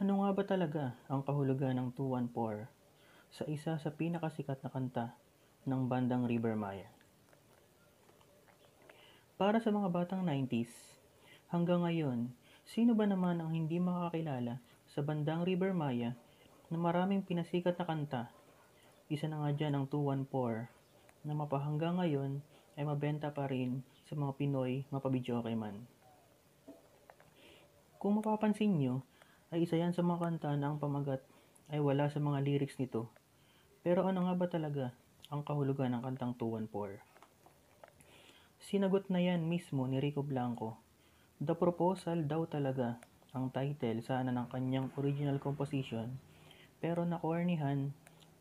Ano nga ba talaga ang kahulugan ng 214 sa isa sa pinakasikat na kanta ng bandang River Maya? Para sa mga batang 90s, hanggang ngayon, sino ba naman ang hindi makakilala sa bandang River Maya na maraming pinasikat na kanta? Isa na nga dyan ang 214 na mapahanggang ngayon ay mabenta pa rin sa mga Pinoy mapabidyoke man. Kung mapapansin nyo, ay isa yan sa mga kanta na ang pamagat ay wala sa mga lyrics nito. Pero ano nga ba talaga ang kahulugan ng kantang 214? Sinagot na yan mismo ni Rico Blanco. The Proposal daw talaga ang title sana ng kanyang original composition pero nakornihan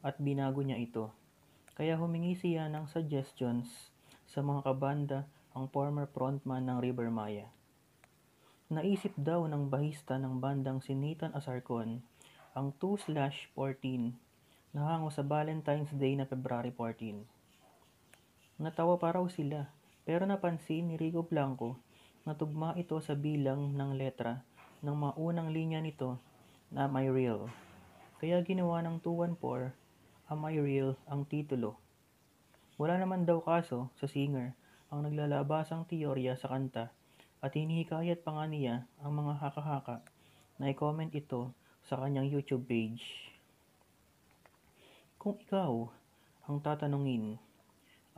at binago niya ito. Kaya humingi siya ng suggestions sa mga kabanda ang former frontman ng River Maya. Naisip daw ng bahista ng bandang Sinitan Asarcon ang 2-14 na hango sa Valentine's Day na February 14. Natawa pa raw sila pero napansin ni Rico Blanco na tugma ito sa bilang ng letra ng maunang linya nito na My Real. Kaya ginawa ng 214 ang My Real ang titulo. Wala naman daw kaso sa singer ang naglalabas naglalabasang teorya sa kanta at hinihikayat pa nga niya ang mga haka na i-comment ito sa kanyang YouTube page. Kung ikaw ang tatanungin,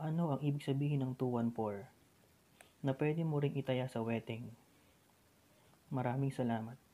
ano ang ibig sabihin ng 214 na pwede mo ring itaya sa wedding? Maraming salamat.